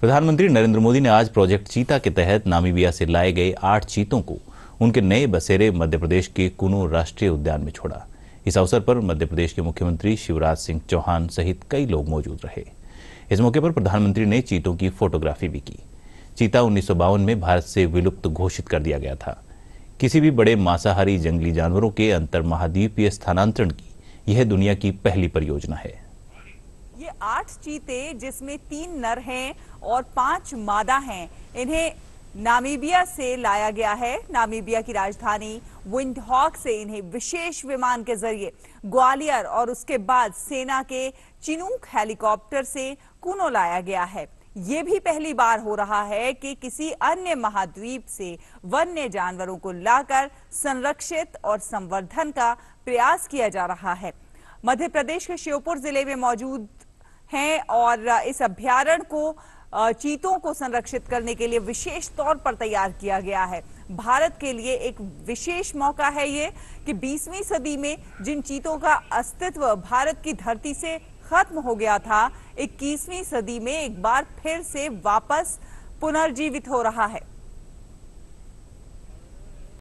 प्रधानमंत्री नरेंद्र मोदी ने आज प्रोजेक्ट चीता के तहत नामीबिया से लाए गए आठ चीतों को उनके नए बसेरे मध्य प्रदेश के कुनो राष्ट्रीय उद्यान में छोड़ा इस अवसर पर मध्य प्रदेश के मुख्यमंत्री शिवराज सिंह चौहान सहित कई लोग मौजूद रहे इस मौके पर प्रधानमंत्री ने चीतों की फोटोग्राफी भी की चीता उन्नीस में भारत से विलुप्त घोषित कर दिया गया था किसी भी बड़े मांसाहारी जंगली जानवरों के अंतर महाद्वीपीय स्थानांतरण की यह दुनिया की पहली परियोजना है आठ चीते जिसमें तीन नर हैं और पांच मादा हैं इन्हें नामीबिया से लाया गया है नामीबिया की राजधानी विंडहॉक से इन्हें विशेष विमान के जरिए ग्वालियर और उसके बाद सेना के चिनूक हेलीकॉप्टर से कूनो लाया गया है ये भी पहली बार हो रहा है कि किसी अन्य महाद्वीप से वन्य जानवरों को लाकर संरक्षित और संवर्धन का प्रयास किया जा रहा है मध्य प्रदेश के श्योपुर जिले में मौजूद हैं और इस अभ्यारण को चीतों को संरक्षित करने के लिए विशेष तौर पर तैयार किया गया है भारत के लिए एक विशेष मौका है ये कि 20वीं सदी में जिन चीतों का अस्तित्व भारत की धरती से खत्म हो गया था 21वीं सदी में एक बार फिर से वापस पुनर्जीवित हो रहा है